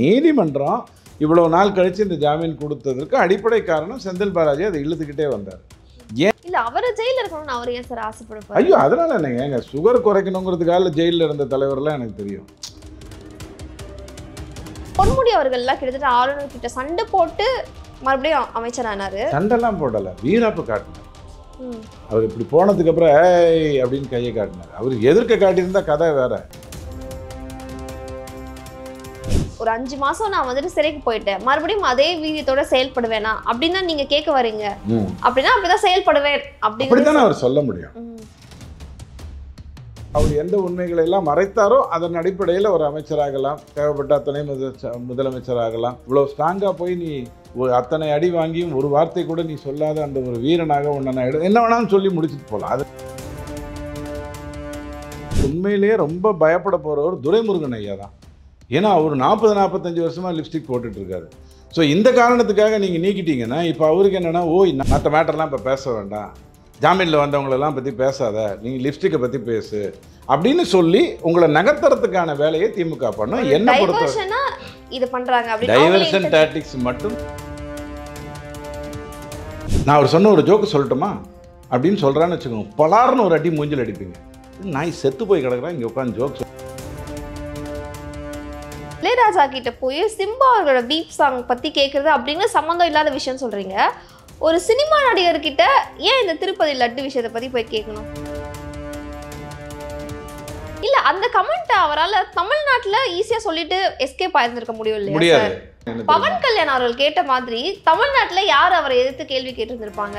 நீதிமன்றம் இவ்வளவு நாள் கழிச்சு இந்த ஜாமீன் கொடுத்ததற்கு அடிப்படை காரணம் செந்தில் பாலாஜி அதை இழுத்துக்கிட்டே வந்தார் ஏன் இல்லை அவரை இருக்கணும்னு அவர் ஏன் ஐயோ எங்க சுகர் குறைக்கணுங்கிறதுக்காக இருந்த எனக்கு தெரியும் பொன்முடி சண்டை போட்டு மறுபடியும் போடலை காட்டினார் அவர் இப்படி அப்படின்னு கையை காட்டினார் அவர் எதிர்க்க காட்டியிருந்தா கதை வேற ஒரு அஞ்சு மாதம் நான் வந்துட்டு சிறைக்கு போயிட்டேன் மறுபடியும் அதே வீரியத்தோட செயல்படுவேனா அப்படின்னு தான் நீங்கள் கேட்க வரீங்க அப்படின்னா அப்படிதான் செயல்படுவேன் அப்படின்னு அவர் சொல்ல முடியும் அவர் எந்த உண்மைகளை எல்லாம் மறைத்தாரோ அதன் அடிப்படையில் ஒரு அமைச்சராகலாம் தேவைப்பட்ட துணை முதலமைச்சராகலாம் இவ்வளோ ஸ்ட்ராங்காக போய் நீ அத்தனை அடி வாங்கியும் ஒரு வார்த்தை கூட நீ சொல்லாத அந்த ஒரு வீரனாக உன்னை நான் என்ன வேணாலும் சொல்லி முடிச்சுட்டு போகலாம் அது உண்மையிலேயே ரொம்ப பயப்பட ஒரு துரைமுருகன் ஐயா தான் ஏன்னா அவர் நாற்பது நாற்பத்தஞ்சு வருஷமாக லிப்ஸ்டிக் போட்டுட்ருக்காரு ஸோ இந்த காரணத்துக்காக நீங்கள் நீக்கிட்டீங்கன்னா இப்போ அவருக்கு என்னென்னா ஓ மற்ற மேட்டர்லாம் இப்போ பேச வேண்டாம் ஜாமீனில் வந்தவங்களெல்லாம் பற்றி பேசாத நீங்கள் லிப்ஸ்டிக்கை பற்றி பேசு அப்படின்னு சொல்லி உங்களை நகர்த்துறதுக்கான வேலையை திமுக பண்ணும் என்ன பொறுத்த இது பண்ணுறாங்க டைவர்ஷன் டேட்டிக்ஸ் மட்டும் நான் அவர் சொன்ன ஒரு ஜோக்கு சொல்லட்டுமா அப்படின்னு சொல்கிறான்னு வச்சுக்கோங்க பலார்னு ஒரு அடி மூஞ்சில் அடிப்பீங்க நான் செத்து போய் கிடக்குறேன் இங்கே உட்காந்து ஜோக் இளையராஜா கிட்ட போய் சிம்பா அவர்களோட பீப் சாங் பத்தி கேட்கறது அப்படின்னு சம்மந்தம் இல்லாத விஷயம் சொல்றீங்க ஒரு சினிமா நடிகர்கிட்ட ஏன் இந்த திருப்பதி லட்டு விஷயத்தை பத்தி போய் கேட்கணும் இல்ல அந்த கமெண்ட் அவரால் தமிழ்நாட்டில் ஈஸியா சொல்லிட்டு எஸ்கேப் ஆயிருந்திருக்க முடியும் இல்லையா பவன் கல்யாண் அவர்கள் கேட்ட மாதிரி தமிழ்நாட்டில் யார் அவரை எதிர்த்து கேள்வி கேட்டிருந்திருப்பாங்க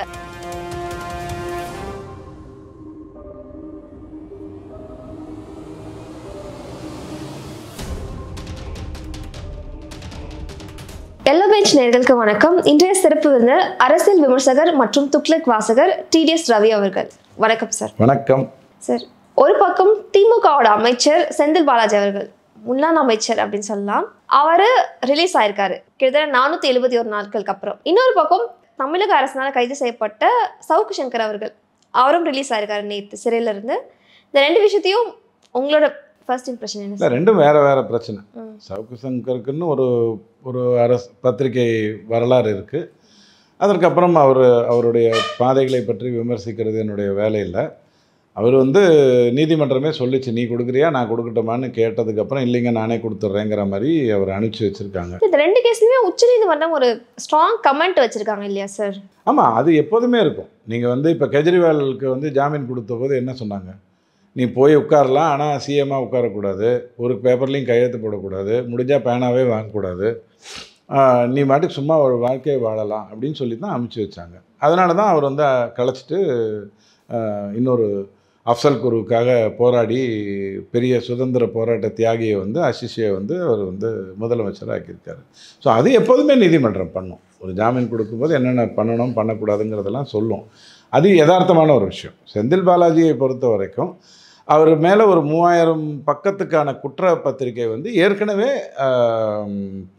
எல்லோ பெஞ்ச் நேர்களுக்கு வணக்கம் இன்றைய சிறப்பு விருந்தினர் அரசியல் விமர்சகர் மற்றும் துக்ளக் வாசகர் டிடிஎஸ் ரவி அவர்கள் வணக்கம் சார் வணக்கம் சார் ஒரு பக்கம் திமுகவோட அமைச்சர் செந்தில் பாலாஜி அவர்கள் முன்னாள் அமைச்சர் அப்படின்னு சொல்லலாம் அவர் ரிலீஸ் ஆயிருக்காரு கிட்டத்தட்ட நானூற்றி எழுபத்தி ஒரு நாட்களுக்கு அப்புறம் இன்னொரு பக்கம் தமிழக அரசினால் கைது செய்யப்பட்ட சவுக்கு சங்கர் அவர்கள் அவரும் ரிலீஸ் ஆயிருக்காரு நேற்று சிறையில இருந்து இந்த ரெண்டு விஷயத்தையும் உங்களோட ஃபர்ஸ்ட் இம்ப்ரெஷன் என்ன ரெண்டும் வேறு வேறு பிரச்சனை சவுக்கு சங்கருக்குன்னு ஒரு ஒரு அரசு பத்திரிகை வரலாறு இருக்குது அதற்கப்புறம் அவர் அவருடைய பாதைகளை பற்றி விமர்சிக்கிறது என்னுடைய வேலையில் அவர் வந்து நீதிமன்றமே சொல்லிச்சு நீ கொடுக்குறியா நான் கொடுக்கட்டுமான்னு கேட்டதுக்கப்புறம் இல்லைங்க நானே கொடுத்துட்றேங்கிற மாதிரி அவர் அனுப்பிச்சு வச்சுருக்காங்க இந்த ரெண்டு கேஸ்லையுமே உச்சநீதிமன்றம் ஒரு ஸ்ட்ராங் கமெண்ட் வச்சுருக்காங்க இல்லையா சார் ஆமாம் அது எப்போதுமே இருக்கும் நீங்கள் வந்து இப்போ கெஜ்ரிவாலுக்கு வந்து ஜாமீன் கொடுத்த போது என்ன சொன்னாங்க நீ போய் உட்காரலாம் ஆனால் சிஎம்மாக உட்காரக்கூடாது ஒரு பேப்பர்லேயும் கையெழுத்து போடக்கூடாது முடிஞ்சால் பேனாவே வாங்கக்கூடாது நீ மாட்டுக்கு சும்மா ஒரு வாழ்க்கையை வாழலாம் அப்படின்னு சொல்லி தான் அமுச்சு வச்சாங்க அதனால தான் அவர் வந்து கலைச்சிட்டு இன்னொரு அஃசல் குருவுக்காக போராடி பெரிய சுதந்திர போராட்ட தியாகியை வந்து அசிஷியை வந்து அவர் வந்து முதலமைச்சராக ஆக்கியிருக்காரு ஸோ அது எப்போதுமே நீதிமன்றம் பண்ணும் ஒரு ஜாமீன் கொடுக்கும்போது என்னென்ன பண்ணணும் பண்ணக்கூடாதுங்கிறதெல்லாம் சொல்லும் அது யதார்த்தமான ஒரு விஷயம் செந்தில் பாலாஜியை பொறுத்த வரைக்கும் அவர் மேலே ஒரு மூவாயிரம் பக்கத்துக்கான குற்றப்பத்திரிகை வந்து ஏற்கனவே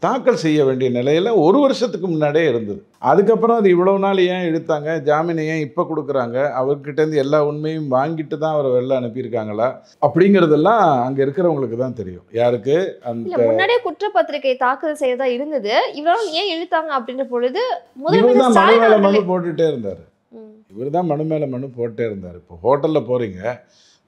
தாக்கல் செய்ய வேண்டிய நிலையில் ஒரு வருஷத்துக்கு முன்னாடியே இருந்தது அதுக்கப்புறம் அது இவ்வளோ நாள் ஏன் இழுத்தாங்க ஜாமீனை ஏன் இப்போ கொடுக்குறாங்க அவர்கிட்டேருந்து எல்லா உண்மையும் வாங்கிட்டு தான் அவரை வெளில அனுப்பியிருக்காங்களா அப்படிங்கிறதெல்லாம் அங்கே இருக்கிறவங்களுக்கு தான் தெரியும் யாருக்கு அந்த முன்னாடியே குற்றப்பத்திரிகை தாக்கல் செய்யதான் இருந்தது இவ்வளோ ஏன் இழுத்தாங்க அப்படின்ற பொழுது முதல்ல மனு போட்டுகிட்டே இருந்தார் இவர் தான் மனு மேலே மனு போட்டே இருந்தார் இப்போ ஹோட்டலில் போகிறீங்க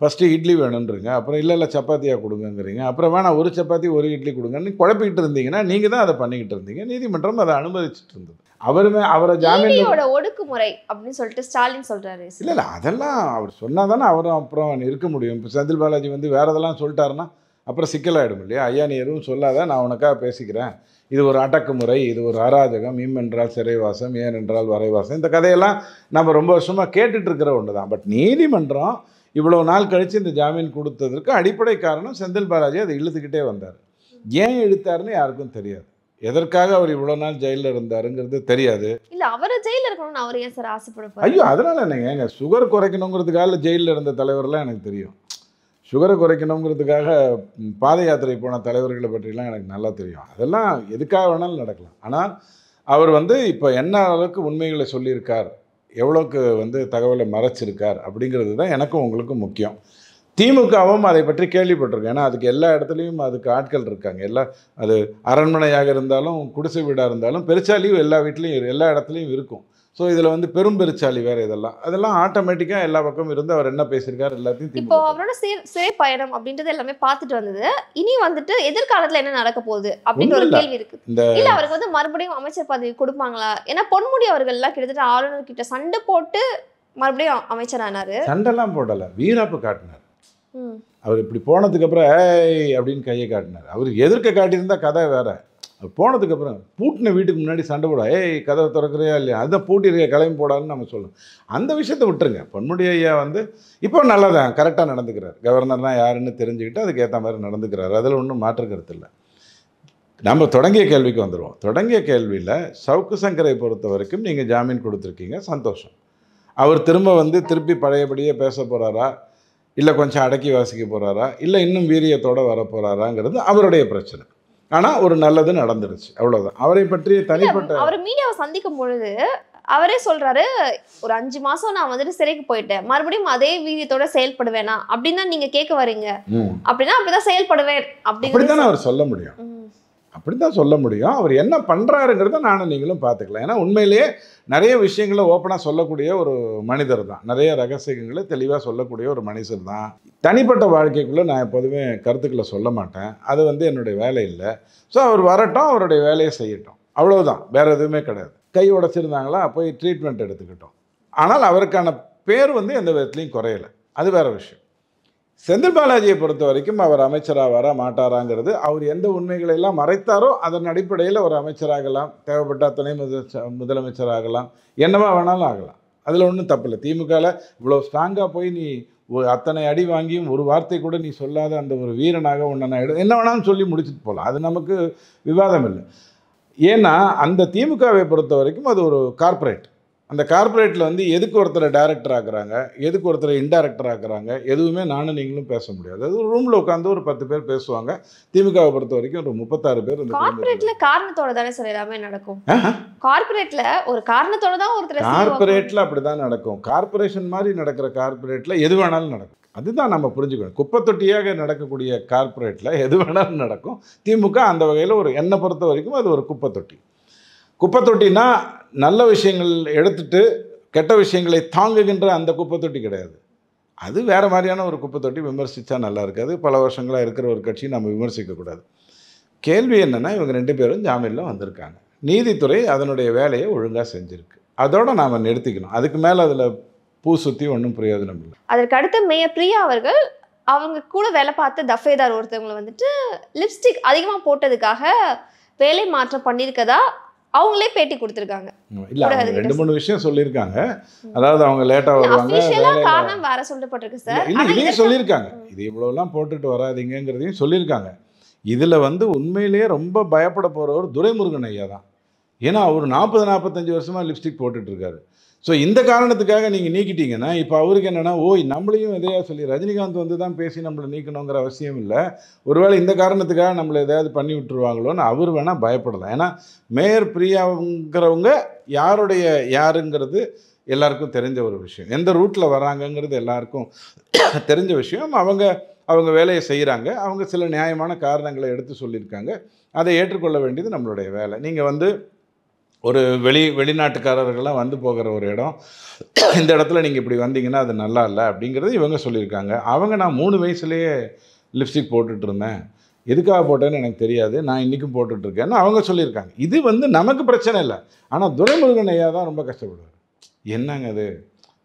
ஃபஸ்ட்டு இட்லி வேணுன்றீங்க அப்புறம் இல்லை இல்லை சப்பாத்தியாக கொடுங்கங்கிறீங்க அப்புறம் வேணாம் ஒரு சப்பாத்தி ஒரு இட்லி கொடுங்கன்னு குழப்பிக்கிட்டு இருந்தீங்கன்னா நீங்கள் தான் அதை பண்ணிக்கிட்டு இருந்தீங்க நீதிமன்றம் அதை அனுமதிச்சுட்டு இருந்தது அவருமே அவரை ஜாமீன் ஒடுக்குமுறை அப்படின்னு சொல்லிட்டு ஸ்டாலின் சொல்கிறாரு இல்லை இல்லை அதெல்லாம் அவர் சொன்னால் தானே அவரும் அப்புறம் இருக்க முடியும் இப்போ செந்தில் பாலாஜி வந்து வேறு இதெல்லாம் சொல்லிட்டாருன்னா அப்புறம் சிக்கலாயிடும் இல்லையா ஐயா நீ எதுவும் சொல்லாத நான் உனக்காக பேசிக்கிறேன் இது ஒரு அடக்குமுறை இது ஒரு அராஜகம் மீம் என்றால் சிறைவாசம் ஏன் என்றால் வரைவாசம் இந்த கதையெல்லாம் நம்ம ரொம்ப வருஷமாக கேட்டுட்ருக்கிற ஒன்று தான் பட் நீதிமன்றம் இவ்வளோ நாள் கழித்து இந்த ஜாமீன் கொடுத்ததற்கு அடிப்படை காரணம் செந்தில் பாலாஜி அதை இழுத்துக்கிட்டே வந்தார் ஏன் இழுத்தாருன்னு யாருக்கும் தெரியாது எதற்காக அவர் இவ்வளோ நாள் ஜெயிலில் இருந்தாருங்கிறது தெரியாது இல்லை அவர் ஜெயிலில் இருக்கணும்னு அவர் ஏன் சார் ஆசைப்படுவார் ஐயோ அதனால் என்னங்க ஏங்க சுகர் குறைக்கணுங்கிறதுக்காக ஜெயிலில் இருந்த தலைவர்லாம் எனக்கு தெரியும் சுகரை குறைக்கணுங்கிறதுக்காக பாத யாத்திரை போன தலைவர்களை பற்றிலாம் எனக்கு நல்லா தெரியும் அதெல்லாம் எதுக்காக வேணாலும் நடக்கலாம் ஆனால் அவர் வந்து இப்போ என்ன அளவுக்கு உண்மைகளை சொல்லியிருக்கார் எவ்வளோக்கு வந்து தகவலை மறைச்சிருக்கார் அப்படிங்கிறது தான் எனக்கும் உங்களுக்கும் முக்கியம் திமுகவும் அதை பற்றி கேள்விப்பட்டிருக்கேன் ஏன்னா அதுக்கு எல்லா இடத்துலையும் அதுக்கு ஆட்கள் இருக்காங்க எல்லா அது அரண்மனையாக இருந்தாலும் குடிசை வீடாக இருந்தாலும் பெருசாலையும் எல்லா வீட்லேயும் எல்லா இடத்துலையும் இருக்கும் ஸோ இதில் வந்து பெரும் பெருச்சாலி வேறு இதெல்லாம் அதெல்லாம் ஆட்டோமேட்டிக்காக எல்லா பக்கமும் இருந்து அவர் என்ன பேசியிருக்காரு எல்லாத்தையும் இப்போ அவரோட சிறை சிறை பயணம் அப்படின்றது எல்லாமே பார்த்துட்டு வந்தது இனி வந்துட்டு எதிர்காலத்தில் என்ன நடக்க போகுது அப்படின்ற ஒரு கேள்வி இருக்கு இல்லை அவருக்கு வந்து மறுபடியும் அமைச்சர் பதவி கொடுப்பாங்களா ஏன்னா பொன்முடி அவர்கள்லாம் கிட்டத்தட்ட ஆளுநர் கிட்ட சண்டை போட்டு மறுபடியும் அமைச்சர் ஆனார் சண்டைலாம் போடலை வீராப்பு காட்டினார் அவர் இப்படி போனதுக்கப்புறம் ஏய் அப்படின்னு கையை காட்டினார் அவர் எதிர்க்க காட்டியிருந்தா கதை வேற போனதுக்கப்புறம் பூட்டின வீட்டுக்கு முன்னாடி சண்டை போடுவோம் ஏய் கதவை திறக்கிறையா இல்லையா அதை பூட்டிருக்கியா கிளம்பி போடான்னு நம்ம சொல்லணும் அந்த விஷயத்த விட்டுருங்க பொன்முடி ஐயா வந்து இப்போ நல்லா தான் கரெக்டாக நடந்துக்கிறார் கவர்னர்னால் யாருன்னு தெரிஞ்சுக்கிட்டு அதுக்கேற்ற மாதிரி நடந்துக்கிறார் அதில் ஒன்றும் மாற்றுக்கிறது இல்லை நம்ம தொடங்கிய கேள்விக்கு வந்துடுவோம் தொடங்கிய கேள்வியில் சவுக்கு சங்கரை பொறுத்த வரைக்கும் நீங்கள் ஜாமீன் கொடுத்துருக்கீங்க சந்தோஷம் அவர் திரும்ப வந்து திருப்பி பழையபடியே பேச போகிறாரா இல்லை கொஞ்சம் அடக்கி வாசிக்க போகிறாரா இல்லை இன்னும் வீரியத்தோடு வர போகிறாராங்கிறது அவருடைய பிரச்சனை ஆனால் ஒரு நல்லது நடந்துருச்சு அவ்வளோதான் அவரை பற்றிய தனிப்பட்ட அவர் மீடியாவை சந்திக்கும் பொழுது அவரே சொல்றாரு ஒரு அஞ்சு மாசம் நான் வந்துட்டு சிறைக்கு போயிட்டேன் மறுபடியும் அதே வீரியத்தோட செயல்படுவேனா அப்படின்னு தான் நீங்க கேட்க வரீங்க அப்படின்னா அப்படிதான் செயல்படுவேன் அப்படின்னு அவர் சொல்ல முடியும் அப்படி தான் சொல்ல முடியும் அவர் என்ன பண்ணுறாருங்கிறத நானும் நீங்களும் பார்த்துக்கலாம் ஏன்னா உண்மையிலேயே நிறைய விஷயங்களை ஓப்பனாக சொல்லக்கூடிய ஒரு மனிதர் தான் நிறைய ரகசியங்களை தெளிவாக சொல்லக்கூடிய ஒரு மனுஷர் தான் தனிப்பட்ட வாழ்க்கைக்குள்ளே நான் எப்போதுமே கருத்துக்களை சொல்ல மாட்டேன் அது வந்து என்னுடைய வேலை இல்லை ஸோ அவர் வரட்டும் அவருடைய வேலையை செய்யட்டும் அவ்வளோதான் வேறு எதுவுமே கிடையாது கை உடச்சிருந்தாங்களா போய் ட்ரீட்மெண்ட் எடுத்துக்கிட்டோம் ஆனால் அவருக்கான பேர் வந்து எந்த விதத்துலையும் குறையலை அது வேறு விஷயம் செந்தில் பாலாஜியை பொறுத்த வரைக்கும் அவர் அமைச்சராக வர மாட்டாராங்கிறது அவர் எந்த உண்மைகளை எல்லாம் மறைத்தாரோ அதன் அடிப்படையில் ஒரு அமைச்சராகலாம் தேவைப்பட்டால் துணை முதலமைச்சராகலாம் என்னவா வேணாலும் ஆகலாம் அதில் ஒன்றும் தப்பு இல்லை திமுகவில் இவ்வளோ ஸ்ட்ராங்காக போய் நீ அத்தனை அடி வாங்கியும் ஒரு வார்த்தை கூட நீ சொல்லாத அந்த ஒரு வீரனாக ஒன்றை நான் என்ன வேணாலும் சொல்லி முடிச்சுட்டு போகலாம் அது நமக்கு விவாதம் இல்லை ஏன்னா அந்த திமுகவை பொறுத்த வரைக்கும் அது ஒரு கார்ப்பரேட் அந்த கார்ப்பரேட்டில் வந்து எதுக்கு ஒருத்தரை டைரக்டர் ஆக்குறாங்க எதுக்கு ஒருத்தரை இன்டைரக்டர் ஆக்குறாங்க எதுவுமே நானும் நீங்களும் பேச முடியாது அது ரூமில் உட்காந்து ஒரு பத்து பேர் பேசுவாங்க திமுகவை பொறுத்த வரைக்கும் ஒரு முப்பத்தாறு பேர் இந்த கார்பரேட்டில் காரணத்தோட தானே சார் எல்லாமே நடக்கும் கார்பரேட்டில் ஒரு காரணத்தோட தான் ஒருத்தர் அப்படி தான் நடக்கும் கார்ப்பரேஷன் மாதிரி நடக்கிற கார்பரேட்டில் எது வேணாலும் நடக்கும் அதுதான் நம்ம புரிஞ்சுக்கணும் குப்பை தொட்டியாக நடக்கக்கூடிய கார்ப்பரேட்டில் எது வேணாலும் நடக்கும் திமுக அந்த வகையில் ஒரு என்னை பொறுத்த வரைக்கும் அது ஒரு குப்பை தொட்டி குப்பை தொட்டினா நல்ல விஷயங்கள் எடுத்துட்டு கெட்ட விஷயங்களை தாங்குகின்ற அந்த குப்பை தொட்டி கிடையாது அது வேறு மாதிரியான ஒரு குப்பை தொட்டி விமர்சித்தா நல்லா இருக்காது பல வருஷங்களாக இருக்கிற ஒரு கட்சியை நம்ம விமர்சிக்கக்கூடாது கேள்வி என்னென்னா இவங்க ரெண்டு பேரும் ஜாமீனில் வந்திருக்காங்க நீதித்துறை அதனுடைய வேலையை ஒழுங்காக செஞ்சுருக்கு அதோடு நாம் நிறுத்திக்கணும் அதுக்கு மேலே அதில் பூ சுற்றி ஒன்றும் பிரயோஜனம் இல்லை அதற்கு அடுத்து மேய பிரியா அவர்கள் அவங்க கூட வேலை பார்த்து தஃபேதார் ஒருத்தவங்களை வந்துட்டு லிப்ஸ்டிக் அதிகமாக போட்டதுக்காக வேலை மாற்றம் பண்ணியிருக்கதா அவங்களே பேட்டி கொடுத்துருக்காங்க இல்ல ரெண்டு மூணு விஷயம் சொல்லியிருக்காங்க அதாவது அவங்க லேட்டா வருவாங்க காரணம் வேற சொல்லப்பட்டிருக்கு சார் இல்ல இதையும் சொல்லியிருக்காங்க இது இவ்வளவுலாம் போட்டுட்டு வராதிங்கிறதையும் சொல்லியிருக்காங்க இதுல வந்து உண்மையிலேயே ரொம்ப பயப்பட போறவர் துரைமுருகன் ஐயா தான் ஏன்னா அவர் நாற்பது நாற்பத்தஞ்சு வருஷமா லிப்ஸ்டிக் போட்டுட்டு இருக்காரு ஸோ இந்த காரணத்துக்காக நீங்கள் நீக்கிட்டீங்கன்னா இப்போ அவருக்கு என்னென்னா ஓய் நம்மளையும் எதையா சொல்லி ரஜினிகாந்த் வந்து தான் பேசி நம்மளை நீக்கணுங்கிற அவசியம் இல்லை ஒருவேளை இந்த காரணத்துக்காக நம்மளை எதாவது பண்ணி விட்டுருவாங்களோன்னு அவர் வேணால் பயப்படலாம் ஏன்னா மேயர் பிரியாங்கிறவங்க யாருடைய யாருங்கிறது எல்லாருக்கும் தெரிஞ்ச ஒரு விஷயம் எந்த ரூட்டில் வராங்கங்கிறது எல்லாருக்கும் தெரிஞ்ச விஷயம் அவங்க அவங்க வேலையை செய்கிறாங்க அவங்க சில நியாயமான காரணங்களை எடுத்து சொல்லியிருக்காங்க அதை ஏற்றுக்கொள்ள வேண்டியது நம்மளுடைய வேலை நீங்கள் வந்து ஒரு வெளி வெளிநாட்டுக்காரர்கள்லாம் வந்து போகிற ஒரு இடம் இந்த இடத்துல நீங்கள் இப்படி வந்தீங்கன்னா அது நல்லா இல்லை அப்படிங்கிறது இவங்க சொல்லியிருக்காங்க அவங்க நான் மூணு வயசுலேயே லிப்ஸ்டிக் போட்டுட்டு இருந்தேன் எதுக்காக போட்டேன்னு எனக்கு தெரியாது நான் இன்றைக்கும் போட்டுட்ருக்கேன்னு அவங்க சொல்லியிருக்காங்க இது வந்து நமக்கு பிரச்சனை இல்லை ஆனால் துரைமுருகன் ஐயா தான் ரொம்ப கஷ்டப்படுவார் என்னங்க அது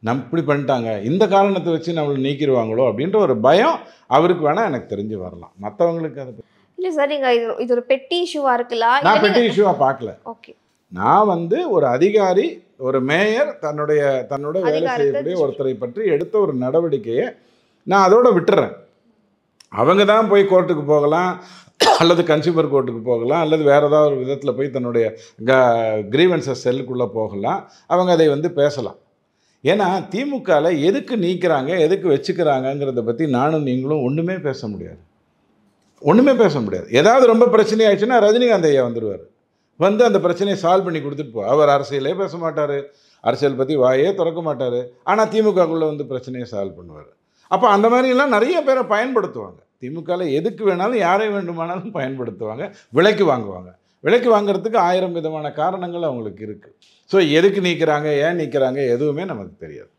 நம் இப்படி பண்ணிட்டாங்க இந்த காரணத்தை வச்சு நம்மளை நீக்கிடுவாங்களோ அப்படின்ற ஒரு பயம் அவருக்கு வேணால் எனக்கு தெரிஞ்சு வரலாம் மற்றவங்களுக்கு அது இல்லை சார் நீங்கள் இது இது ஒரு பெட்டி இஷ்யூவாக இருக்குல்ல நான் பெட்டி இஷ்யூவாக பார்க்கல ஓகே நான் வந்து ஒரு அதிகாரி ஒரு மேயர் தன்னுடைய தன்னோட வேலை செய்யக்கூடிய ஒருத்தரை பற்றி எடுத்த ஒரு நடவடிக்கையை நான் அதோட விட்டுறேன் அவங்க தான் போய் கோர்ட்டுக்கு போகலாம் அல்லது கன்சியூமர் கோர்ட்டுக்கு போகலாம் அல்லது வேறு ஏதாவது ஒரு விதத்தில் போய் தன்னுடைய க கிரீவன்ஸை செல்லுக்குள்ளே போகலாம் அவங்க அதை வந்து பேசலாம் ஏன்னா திமுகவில் எதுக்கு நீக்கிறாங்க எதுக்கு வச்சுக்கிறாங்கங்கிறத பற்றி நானும் நீங்களும் ஒன்றுமே பேச முடியாது ஒன்றுமே பேச முடியாது ஏதாவது ரொம்ப பிரச்சனையாகிடுச்சுன்னா ரஜினிகாந்த் ஐயா வந்துடுவார் வந்து அந்த பிரச்சனையை சால்வ் பண்ணி கொடுத்துட்டு போ அவர் அரசியலே பேச மாட்டார் அரசியல் பற்றி வாயே திறக்க மாட்டார் ஆனால் திமுகக்குள்ளே வந்து பிரச்சனையை சால்வ் பண்ணுவார் அப்போ அந்த மாதிரிலாம் நிறைய பேரை பயன்படுத்துவாங்க திமுகவில் எதுக்கு வேணாலும் யாரை வேண்டுமானாலும் பயன்படுத்துவாங்க விலைக்கு வாங்குவாங்க விலைக்கு வாங்குறதுக்கு ஆயிரம் விதமான காரணங்கள் அவங்களுக்கு இருக்குது ஸோ எதுக்கு நீக்கிறாங்க ஏன் நீக்கிறாங்க எதுவுமே நமக்கு தெரியாது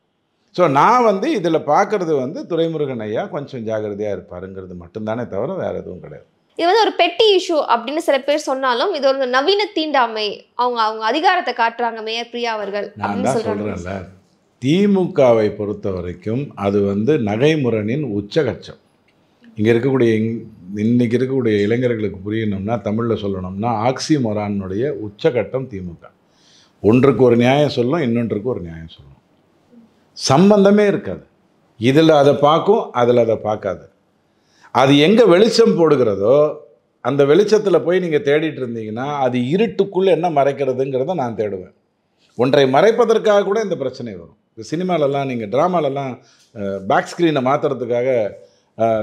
ஸோ நான் வந்து இதில் பார்க்குறது வந்து துறைமுருகன் ஐயா கொஞ்சம் ஜாகிரதையாக இருப்பாருங்கிறது மட்டும்தானே தவிர வேறு எதுவும் கிடையாது இது வந்து ஒரு பெட்டி இஷ்யூ அப்படின்னு சில பேர் சொன்னாலும் இது ஒரு நவீன தீண்டாமை அவங்க அவங்க அதிகாரத்தை காட்டுறாங்க மேயர் பிரியா அவர்கள் நான் தான் சொல்கிறேன்ல திமுகவை பொறுத்த வரைக்கும் அது வந்து நகைமுரனின் உச்சகச்சம் இங்கே இருக்கக்கூடிய இங் இன்றைக்கி இருக்கக்கூடிய இளைஞர்களுக்கு புரியணும்னா தமிழில் சொல்லணும்னா ஆக்சி மொரானுடைய உச்சகட்டம் திமுக ஒன்றுக்கு ஒரு நியாயம் சொல்லும் இன்னொன்றுக்கு ஒரு நியாயம் சொல்லும் சம்பந்தமே இருக்காது இதில் அதை பார்க்கும் அதில் அதை பார்க்காது அது எங்கே வெளிச்சம் போடுகிறதோ அந்த வெளிச்சத்தில் போய் நீங்கள் தேடிட்டு இருந்தீங்கன்னா அது இருட்டுக்குள்ளே என்ன மறைக்கிறதுங்கிறத நான் தேடுவேன் ஒன்றை மறைப்பதற்காக கூட இந்த பிரச்சனை வரும் இந்த சினிமாலெல்லாம் நீங்கள் ட்ராமாலெல்லாம் பேக் ஸ்க்ரீனை மாற்றுறதுக்காக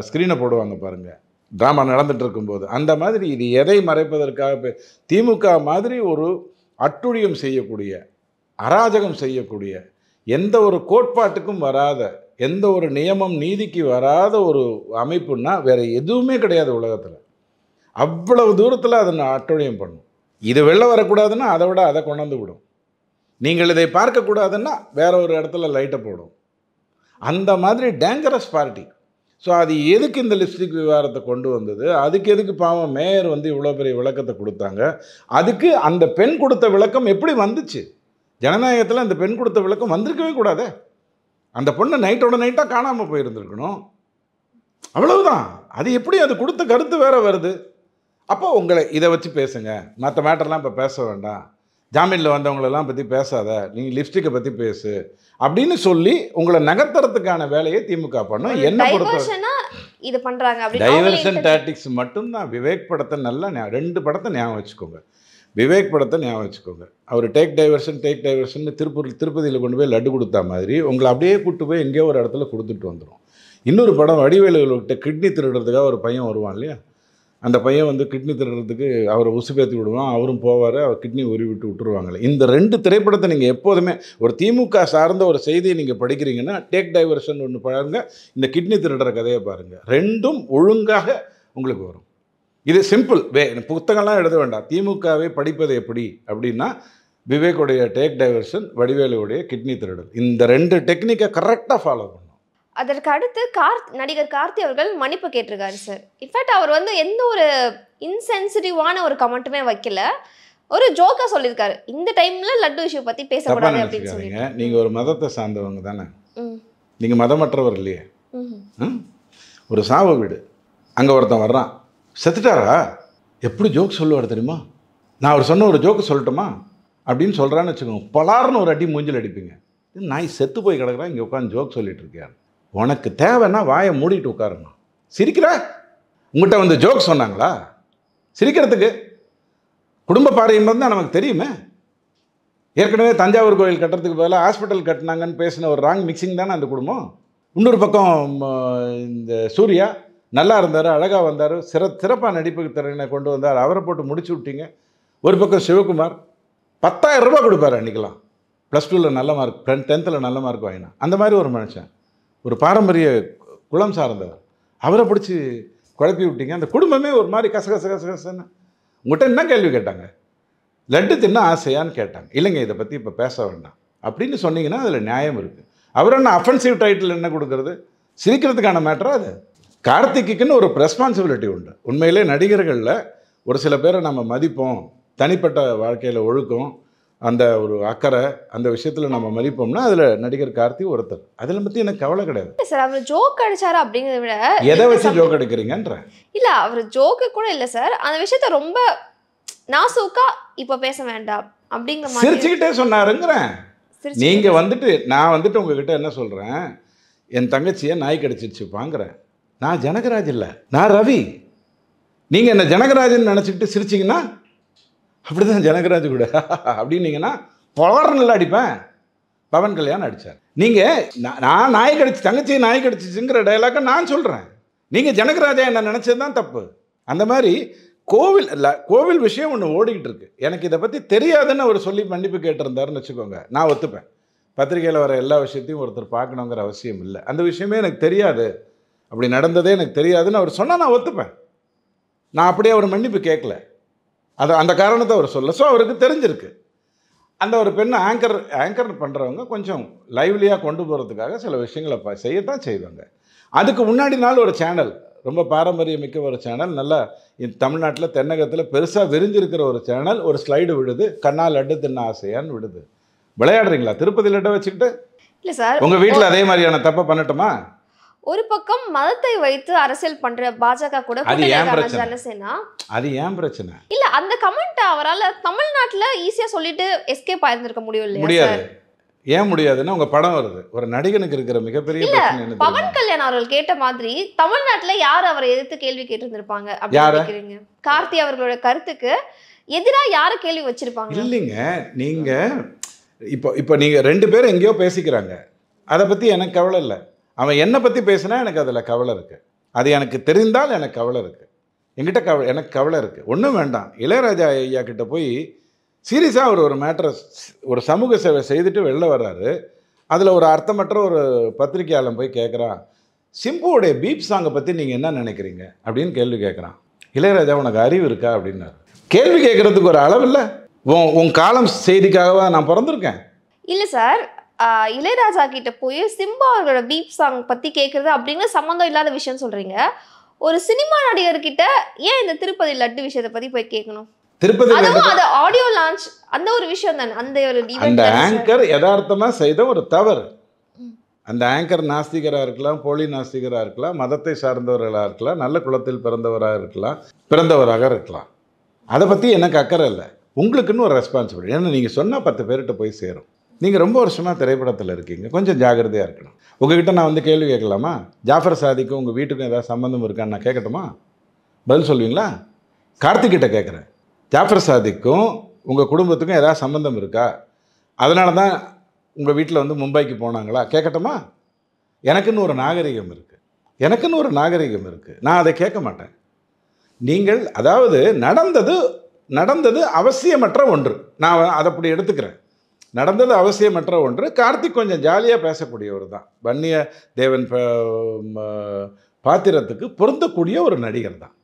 ஸ்க்ரீனை போடுவாங்க பாருங்கள் ட்ராமா நடந்துகிட்டு இருக்கும்போது அந்த மாதிரி இது எதை மறைப்பதற்காக திமுக மாதிரி ஒரு அட்டுழியம் செய்யக்கூடிய அராஜகம் செய்யக்கூடிய எந்த ஒரு கோட்பாட்டுக்கும் வராத எந்த ஒரு நியமம் நீதிக்கு வராத ஒரு அமைப்புன்னா வேறு எதுவுமே கிடையாது உலகத்தில் அவ்வளவு தூரத்தில் அதை நான் அட்டொழியம் பண்ணும் இது வெளில வரக்கூடாதுன்னா அதை விட அதை கொண்டாந்து விடும் நீங்கள் இதை பார்க்கக்கூடாதுன்னா வேற ஒரு இடத்துல லைட்டை போடும் அந்த மாதிரி டேஞ்சரஸ் பார்ட்டி ஸோ அது எதுக்கு இந்த லிப்ஸ்டிக் விவகாரத்தை கொண்டு வந்தது அதுக்கு எதுக்கு பாவம் மேயர் வந்து இவ்வளோ பெரிய விளக்கத்தை கொடுத்தாங்க அதுக்கு அந்த பெண் கொடுத்த விளக்கம் எப்படி வந்துச்சு ஜனநாயகத்தில் அந்த பெண் கொடுத்த விளக்கம் வந்திருக்கவே கூடாதே அந்த பொண்ணு நைட்டோட நைட்டாக காணாமல் போயிருந்துருக்கணும் அவ்வளவுதான் அது எப்படி அது கொடுத்த கருத்து வேற வருது அப்போ உங்களை இதை வச்சு பேசுங்க மற்ற மேட்டர்லாம் இப்போ பேச வேண்டாம் ஜாமீனில் வந்தவங்களெல்லாம் பற்றி பேசாத நீங்கள் லிப்ஸ்டிக்கை பற்றி பேசு அப்படின்னு சொல்லி உங்களை நகர்த்துறதுக்கான வேலையை திமுக பண்ணும் என்ன பொறுத்த இது பண்ணுறாங்க டைவர்ஷன் டேட்டிக்ஸ் மட்டும்தான் விவேக் படத்தை நல்லா ரெண்டு படத்தை ஞாபகம் வச்சுக்கோங்க விவேக் படத்தை ஞாபகம் வச்சுக்கோங்க அவர் take diversion take diversion Tiruppur திருப்பதியில் கொண்டு போய் லட்டு கொடுத்தா மாதிரி உங்களை அப்படியே கூப்பிட்டு போய் எங்கேயோ ஒரு இடத்துல கொடுத்துட்டு வந்துடும் இன்னொரு படம் வடிவேலுகிட்ட கிட்னி திருடுறதுக்காக ஒரு பையன் வருவான் இல்லையா அந்த பையன் வந்து கிட்னி திருடுறதுக்கு அவரை உசுப்பேற்றி விடுவான் அவரும் போவார் அவர் கிட்னி உரி விட்டு விட்டுருவாங்களே இந்த ரெண்டு திரைப்படத்தை நீங்கள் எப்போதுமே ஒரு திமுக சார்ந்த ஒரு செய்தியை நீங்கள் படிக்கிறீங்கன்னா டேக் டைவர்ஷன் ஒன்று பாருங்கள் இந்த கிட்னி திருடுற கதையை பாருங்கள் ரெண்டும் ஒழுங்காக உங்களுக்கு வரும் இது சிம்பிள் வே புத்தகம்லாம் எழுத வேண்டாம் திமுகவை படிப்பது எப்படி அப்படின்னா விவேக்குடைய டேக் டைவர்ஷன் வடிவேலுடைய கிட்னி திருடல் இந்த ரெண்டு டெக்னிக்கை கரெக்டாக ஃபாலோ பண்ணும் அதற்கு அடுத்து கார்த் நடிகர் கார்த்தி அவர்கள் மன்னிப்பு கேட்டிருக்காரு சார் இன்ஃபேக்ட் அவர் வந்து எந்த ஒரு இன்சென்சிட்டிவான ஒரு கமெண்ட்டுமே வைக்கல ஒரு ஜோக்கா சொல்லியிருக்காரு இந்த டைம்ல லட்டு விஷயம் பத்தி பேசக்கூடாது அப்படின்னு நீங்க ஒரு மதத்தை சார்ந்தவங்க தானே நீங்க மதமற்றவர் இல்லையே ஒரு சாவு வீடு அங்க ஒருத்தன் வர்றான் செத்துட்டாரா எப்படி ஜோக் சொல்லுவார் தெரியுமா நான் அவர் சொன்ன ஒரு ஜோக்கு சொல்லட்டுமா அப்படின்னு சொல்கிறான்னு வச்சுக்கோங்க பலார்னு ஒரு அடி மூஞ்சில் அடிப்பீங்க நாய் செத்து போய் கிடக்குறேன் இங்கே உட்காந்து ஜோக் சொல்லிட்டு இருக்கார் உனக்கு தேவைன்னா வாயை மூடிட்டு உட்காருங்க சிரிக்கிற உங்கள்கிட்ட வந்து ஜோக் சொன்னாங்களா சிரிக்கிறதுக்கு குடும்ப பாரையும் தான் நமக்கு தெரியுமே ஏற்கனவே தஞ்சாவூர் கோயில் கட்டுறதுக்கு பதிலாக ஹாஸ்பிட்டல் கட்டினாங்கன்னு பேசின ஒரு ராங் மிக்சிங் தானே அந்த குடும்பம் இன்னொரு பக்கம் இந்த சூர்யா நல்லா இருந்தார் அழகாக வந்தார் சிற சிறப்பாக நடிப்புக்கு திறனை கொண்டு வந்தார் அவரை போட்டு முடிச்சு விட்டீங்க ஒரு பக்கம் சிவகுமார் பத்தாயிரம் ரூபா கொடுப்பார் அன்றைக்கலாம் ப்ளஸ் டூவில் நல்ல மார்க் டென்த்தில் நல்ல மார்க் வாங்கினா அந்த மாதிரி ஒரு மனுஷன் ஒரு பாரம்பரிய குளம் சார்ந்தவர் அவரை பிடிச்சி குழப்பி விட்டீங்க அந்த குடும்பமே ஒரு மாதிரி கச கச கச கசன்னு உங்கள்கிட்ட என்ன கேள்வி கேட்டாங்க லட்டு தின்ன ஆசையான்னு கேட்டாங்க இல்லைங்க இதை பற்றி இப்போ பேச வேண்டாம் அப்படின்னு சொன்னீங்கன்னா அதில் நியாயம் இருக்குது அவர் என்ன அஃபென்சிவ் டைட்டில் என்ன கொடுக்குறது சிரிக்கிறதுக்கான மேட்டரா அது கார்த்திக்குன்னு ஒரு ரெஸ்பான்சிபிலிட்டி உண்டு உண்மையிலே நடிகர்களில் ஒரு சில பேரை நம்ம மதிப்போம் தனிப்பட்ட வாழ்க்கையில் ஒழுக்கம் அந்த ஒரு அக்கறை அந்த விஷயத்தில் நம்ம மதிப்போம்னா அதில் நடிகர் கார்த்தி ஒருத்தர் அதில் பற்றி எனக்கு கவலை கிடையாது சார் அவர் ஜோக் அடிச்சாரு அப்படிங்கிறத விட எதை வச்சு ஜோக் அடிக்கிறீங்கன்ற இல்லை அவர் ஜோக்கு கூட இல்லை சார் அந்த விஷயத்த ரொம்ப நாசூக்கா இப்போ பேச வேண்டாம் அப்படிங்கிற சிரிச்சுக்கிட்டே சொன்னாருங்கிறேன் நீங்கள் வந்துட்டு நான் வந்துட்டு உங்ககிட்ட என்ன சொல்கிறேன் என் தங்கச்சியை நாய் கடிச்சிருச்சுப்பாங்கிறேன் நான் ஜனகராஜ் இல்லை நான் ரவி நீங்கள் என்ன ஜனகராஜன் நினச்சிக்கிட்டு சிரிச்சிங்கன்னா அப்படி தான் ஜனகராஜ் கூட அப்படின்னீங்கன்னா நல்லா அடிப்பேன் பவன் கல்யாணம் அடித்தார் நீங்கள் நான் நாய் கடிச்சு தங்கச்சி நாய் கடிச்சிச்சுங்கிற டைலாக்கை நான் சொல்கிறேன் நீங்கள் ஜனகராஜா என்ன நினச்சது தான் தப்பு அந்த மாதிரி கோவில் இல்லை கோவில் விஷயம் ஒன்று ஓடிக்கிட்டு இருக்கு எனக்கு இதை பற்றி தெரியாதுன்னு அவர் சொல்லி மன்னிப்பு கேட்டிருந்தாருன்னு வச்சுக்கோங்க நான் ஒத்துப்பேன் பத்திரிகையில் வர எல்லா விஷயத்தையும் ஒருத்தர் பார்க்கணுங்கிற அவசியம் இல்லை அந்த விஷயமே எனக்கு தெரியாது அப்படி நடந்ததே எனக்கு தெரியாதுன்னு அவர் சொன்னால் நான் ஒத்துப்பேன் நான் அப்படியே அவர் மன்னிப்பு கேட்கல அதை அந்த காரணத்தை அவர் சொல்ல ஸோ அவருக்கு தெரிஞ்சிருக்கு அந்த ஒரு பெண்ணை ஆங்கர் ஆங்கர் பண்ணுறவங்க கொஞ்சம் லைவ்லியாக கொண்டு போகிறதுக்காக சில விஷயங்களை செய்யத்தான் செய்வாங்க அதுக்கு முன்னாடி நாள் ஒரு சேனல் ரொம்ப பாரம்பரிய மிக்க ஒரு சேனல் நல்லா தமிழ்நாட்டில் தென்னகத்தில் பெருசாக விரிஞ்சிருக்கிற ஒரு சேனல் ஒரு ஸ்லைடு விடுது கண்ணால் லட்டு தின்ன ஆசையான்னு விடுது விளையாடுறீங்களா திருப்பதி லட்டை வச்சுக்கிட்டு இல்லை சார் உங்கள் வீட்டில் அதே மாதிரியான தப்பை பண்ணட்டுமா ஒரு பக்கம் மதத்தை வைத்து அரசியல் பண்ற பாஜக கூட அது ஏன் பிரச்சனை இல்ல அந்த கமெண்ட் அவரால் தமிழ்நாட்டுல ஈஸியா சொல்லிட்டு எஸ்கேப் ஆயிருந்திருக்க முடியும் முடியாது ஏன் முடியாதுன்னா உங்க படம் வருது ஒரு நடிகனுக்கு இருக்கிற மிகப்பெரிய பவன் கல்யாண் அவர்கள் கேட்ட மாதிரி தமிழ்நாட்டுல யார் அவரை எதிர்த்து கேள்வி கேட்டிருந்திருப்பாங்க அப்படின்னு கார்த்தி அவர்களோட கருத்துக்கு எதிரா யார கேள்வி வச்சிருப்பாங்க இல்லைங்க நீங்க இப்போ இப்போ நீங்க ரெண்டு பேரும் எங்கேயோ பேசிக்கிறாங்க அதை பத்தி எனக்கு கவலை இல்லை அவன் என்னை பற்றி பேசினா எனக்கு அதில் கவலை இருக்குது அது எனக்கு தெரிந்தால் எனக்கு கவலை இருக்குது என்கிட்ட கவ எனக்கு கவலை இருக்குது ஒன்றும் வேண்டாம் இளையராஜா ஐயா கிட்ட போய் சீரியஸாக அவர் ஒரு மேட்டரை ஒரு சமூக சேவை செய்துட்டு வெளில வர்றாரு அதில் ஒரு அர்த்தமற்ற ஒரு பத்திரிகையாளன் போய் கேட்குறான் சிம்புவோடைய பீப் சாங்கை பற்றி நீங்கள் என்ன நினைக்கிறீங்க அப்படின்னு கேள்வி கேட்குறான் இளையராஜா உனக்கு அறிவு இருக்கா அப்படின்னாரு கேள்வி கேட்குறதுக்கு ஒரு அளவு இல்லை உன் உன் காலம் செய்திக்காகவா நான் பிறந்திருக்கேன் இல்லை சார் இளையராஜா கிட்ட போய் சிம்பா அவர்களோட பீப் சாங் பற்றி கேட்குறது அப்படின்னு சம்மந்தம் இல்லாத விஷயம் சொல்கிறீங்க ஒரு சினிமா நடிகர்கிட்ட ஏன் இந்த திருப்பதி லட்டு விஷயத்தை பற்றி போய் கேட்கணும் திருப்பதி அந்த ஆடியோ லான்ச் அந்த ஒரு விஷயம் தானே அந்த ஒரு அந்த ஆங்கர் யதார்த்தமாக செய்த ஒரு தவறு அந்த ஆங்கர் நாஸ்திகராக இருக்கலாம் போலி நாஸ்திகராக இருக்கலாம் மதத்தை சார்ந்தவர்களாக இருக்கலாம் நல்ல குலத்தில் பிறந்தவராக இருக்கலாம் பிறந்தவராக இருக்கலாம் அதை பற்றி எனக்கு அக்கறை இல்லை உங்களுக்குன்னு ஒரு ரெஸ்பான்சிபிலிட்டி ஏன்னா நீங்கள் சொன்னால் பத்து பேர்கிட்ட போய் சேரும் நீங்கள் ரொம்ப வருஷமாக திரைப்படத்தில் இருக்கீங்க கொஞ்சம் ஜாகிரதையாக இருக்கணும் உங்ககிட்ட நான் வந்து கேள்வி கேட்கலாமா ஜாஃபர் சாதிக்கும் உங்கள் வீட்டுக்கும் ஏதாவது சம்மந்தம் இருக்கான்னு நான் கேட்கட்டுமா பதில் சொல்லுவீங்களா கார்த்திகிட்ட கேட்குறேன் ஜாஃபர் சாதிக்கும் உங்கள் குடும்பத்துக்கும் ஏதாவது சம்மந்தம் இருக்கா அதனால தான் உங்கள் வீட்டில் வந்து மும்பைக்கு போனாங்களா கேட்கட்டுமா எனக்குன்னு ஒரு நாகரிகம் இருக்குது எனக்குன்னு ஒரு நாகரிகம் இருக்குது நான் அதை கேட்க மாட்டேன் நீங்கள் அதாவது நடந்தது நடந்தது அவசியமற்ற ஒன்று நான் அதை அப்படி எடுத்துக்கிறேன் நடந்தது அவசியமற்ற ஒன்று கார்த்திக் கொஞ்சம் ஜாலியாக பேசக்கூடியவர் தான் வன்னிய தேவன் பாத்திரத்துக்கு பொருந்தக்கூடிய ஒரு நடிகர் தான்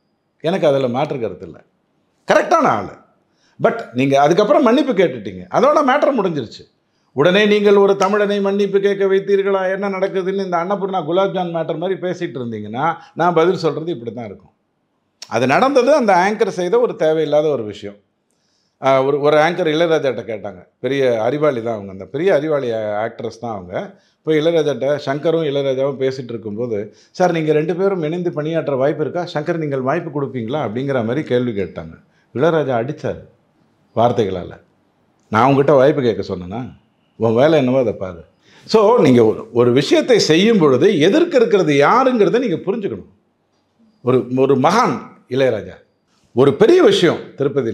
எனக்கு அதில் மாற்று கருத்து இல்லை கரெக்டான ஆள் பட் நீங்கள் அதுக்கப்புறம் மன்னிப்பு கேட்டுட்டீங்க அதோட மேட்டர் முடிஞ்சிருச்சு உடனே நீங்கள் ஒரு தமிழனை மன்னிப்பு கேட்க வைத்தீர்களா என்ன நடக்குதுன்னு இந்த அன்னபூர்ணா குலாப்ஜான் மேட்டர் மாதிரி பேசிகிட்டு இருந்தீங்கன்னா நான் பதில் சொல்கிறது இப்படி தான் இருக்கும் அது நடந்தது அந்த ஆங்கர் செய்த ஒரு தேவையில்லாத ஒரு விஷயம் ஒரு ஒரு ஆங்கர் இளையராஜாட்ட கேட்டாங்க பெரிய அறிவாளி தான் அவங்க அந்த பெரிய அறிவாளி ஆக்ட்ரஸ் தான் அவங்க இப்போ இளையராஜாட்ட சங்கரும் இளையராஜாவும் பேசிகிட்டு இருக்கும்போது சார் நீங்கள் ரெண்டு பேரும் இணைந்து பணியாற்ற வாய்ப்பு இருக்கா சங்கர் நீங்கள் வாய்ப்பு கொடுப்பீங்களா அப்படிங்கிற மாதிரி கேள்வி கேட்டாங்க இளையராஜா அடித்தார் வார்த்தைகளால் நான் உங்ககிட்ட வாய்ப்பு கேட்க சொன்னேன்னா உன் வேலை என்னவோ அதை பாரு ஸோ நீங்கள் ஒரு விஷயத்தை செய்யும் பொழுது எதிர்க்க இருக்கிறது யாருங்கிறத நீங்கள் புரிஞ்சுக்கணும் ஒரு ஒரு மகான் இளையராஜா ஒரு பெரிய விஷயம் திருப்பதி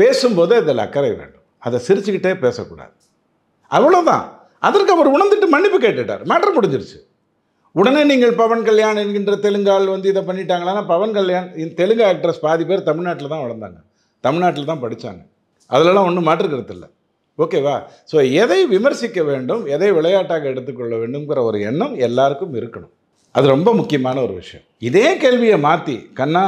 பேசும்போது அதில் அக்கறை வேண்டும் அதை சிரிச்சுக்கிட்டே பேசக்கூடாது அவ்வளோதான் அதற்கு அவர் உணர்ந்துட்டு மன்னிப்பு கேட்டுட்டார் மேட்டர் முடிஞ்சிருச்சு உடனே நீங்கள் பவன் கல்யாண் என்கின்ற தெலுங்கால் வந்து இதை பண்ணிட்டாங்களான்னா பவன் கல்யாண் தெலுங்கு ஆக்ட்ரஸ் பாதி பேர் தமிழ்நாட்டில் தான் வளர்ந்தாங்க தமிழ்நாட்டில் தான் படித்தாங்க அதிலலாம் ஒன்றும் மாற்றுக்கிறது இல்லை ஓகேவா ஸோ எதை விமர்சிக்க வேண்டும் எதை விளையாட்டாக எடுத்துக்கொள்ள வேண்டும்ங்கிற ஒரு எண்ணம் எல்லாருக்கும் இருக்கணும் அது ரொம்ப முக்கியமான ஒரு விஷயம் இதே கேள்வியை மாற்றி கண்ணா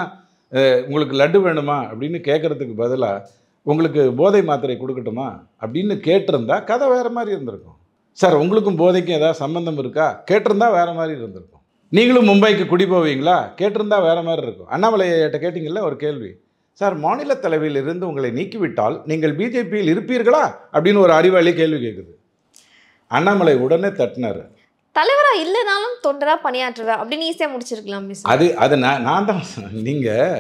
உங்களுக்கு லட்டு வேணுமா அப்படின்னு கேட்குறதுக்கு பதிலாக உங்களுக்கு போதை மாத்திரை கொடுக்கட்டுமா அப்படின்னு கேட்டிருந்தா கதை வேறு மாதிரி இருந்திருக்கும் சார் உங்களுக்கும் போதைக்கும் ஏதாவது சம்மந்தம் இருக்கா கேட்டிருந்தா வேறு மாதிரி இருந்திருக்கும் நீங்களும் மும்பைக்கு குடி போவீங்களா கேட்டிருந்தா வேறு மாதிரி இருக்கும் அண்ணாமலையிட்ட கேட்டிங்கல்ல ஒரு கேள்வி சார் மாநில தலைவையில் இருந்து உங்களை நீக்கிவிட்டால் நீங்கள் பிஜேபியில் இருப்பீர்களா அப்படின்னு ஒரு அறிவாளி கேள்வி கேட்குது அண்ணாமலை உடனே தட்டினார் தலைவராக இல்லைனாலும் தொண்டராக பணியாற்றுவேன் அப்படின்னு ஈஸியாக முடிச்சிருக்கலாம் அது அது நான் நான் தான் நீங்கள்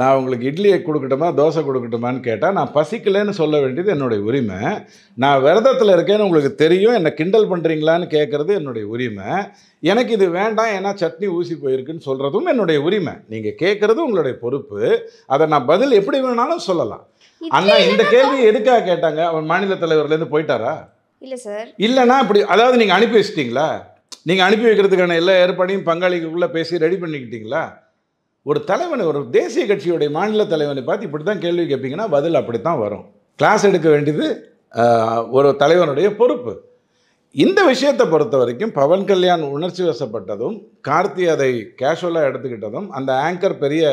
நான் உங்களுக்கு இட்லியை கொடுக்கட்டுமா தோசை கொடுக்கட்டுமான்னு கேட்டால் நான் பசிக்கலன்னு சொல்ல வேண்டியது என்னுடைய உரிமை நான் விரதத்தில் இருக்கேன்னு உங்களுக்கு தெரியும் என்னை கிண்டல் பண்ணுறீங்களான்னு கேட்குறது என்னுடைய உரிமை எனக்கு இது வேண்டாம் ஏன்னா சட்னி ஊசி போயிருக்குன்னு சொல்கிறதும் என்னுடைய உரிமை நீங்கள் கேட்குறது உங்களுடைய பொறுப்பு அதை நான் பதில் எப்படி வேணாலும் சொல்லலாம் அண்ணா இந்த கேள்வி எதுக்காக கேட்டாங்க அவன் மாநில தலைவர்லேருந்து போயிட்டாரா இல்லை சார் இல்லைன்னா அப்படி அதாவது நீங்கள் அனுப்பி வச்சிட்டிங்களா நீங்கள் அனுப்பி வைக்கிறதுக்கான எல்லா ஏற்பாடையும் பங்காளிகளுக்குள்ளே பேசி ரெடி பண்ணிக்கிட்டீங்களா ஒரு தலைவனை ஒரு தேசிய கட்சியுடைய மாநில தலைவனை பார்த்து இப்படி தான் கேள்வி கேட்பீங்கன்னா பதில் அப்படி தான் வரும் கிளாஸ் எடுக்க வேண்டியது ஒரு தலைவனுடைய பொறுப்பு இந்த விஷயத்தை பொறுத்த வரைக்கும் பவன் கல்யாண் உணர்ச்சி வசப்பட்டதும் கார்த்தி அதை கேஷுவலாக எடுத்துக்கிட்டதும் அந்த ஆங்கர் பெரிய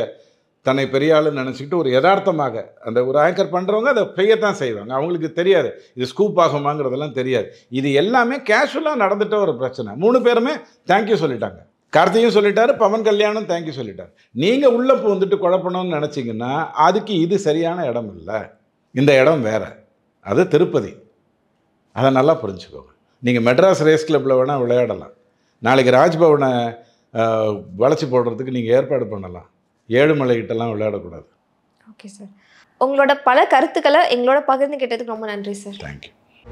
தன்னை பெரியாளுன்னு நினச்சிக்கிட்டு ஒரு யதார்த்தமாக அந்த ஒரு ஆங்கர் பண்ணுறவங்க அதை பெய்யத்தான் செய்வாங்க அவங்களுக்கு தெரியாது இது ஸ்கூப் ஆகுமாங்கிறதெல்லாம் தெரியாது இது எல்லாமே கேஷுவலாக நடந்துட்ட ஒரு பிரச்சனை மூணு பேருமே தேங்க்யூ சொல்லிட்டாங்க கார்த்தியும் சொல்லிட்டாரு பவன் கல்யாணம் தேங்க்யூ சொல்லிட்டார் நீங்கள் உள்ளே வந்துட்டு குழப்பணும்னு நினச்சிங்கன்னா அதுக்கு இது சரியான இடம் இல்லை இந்த இடம் வேறு அது திருப்பதி அதை நல்லா புரிஞ்சுக்கோங்க நீங்கள் மெட்ராஸ் ரேஸ் கிளப்பில் வேணால் விளையாடலாம் நாளைக்கு ராஜ்பவனை வளைச்சி போடுறதுக்கு நீங்கள் ஏற்பாடு பண்ணலாம் ஏழுமலை ஏழுமலைகிட்டலாம் விளையாடக்கூடாது ஓகே சார் உங்களோட பல கருத்துக்களை எங்களோட பகிர்ந்து கேட்டதுக்கு ரொம்ப நன்றி சார் தேங்க்யூ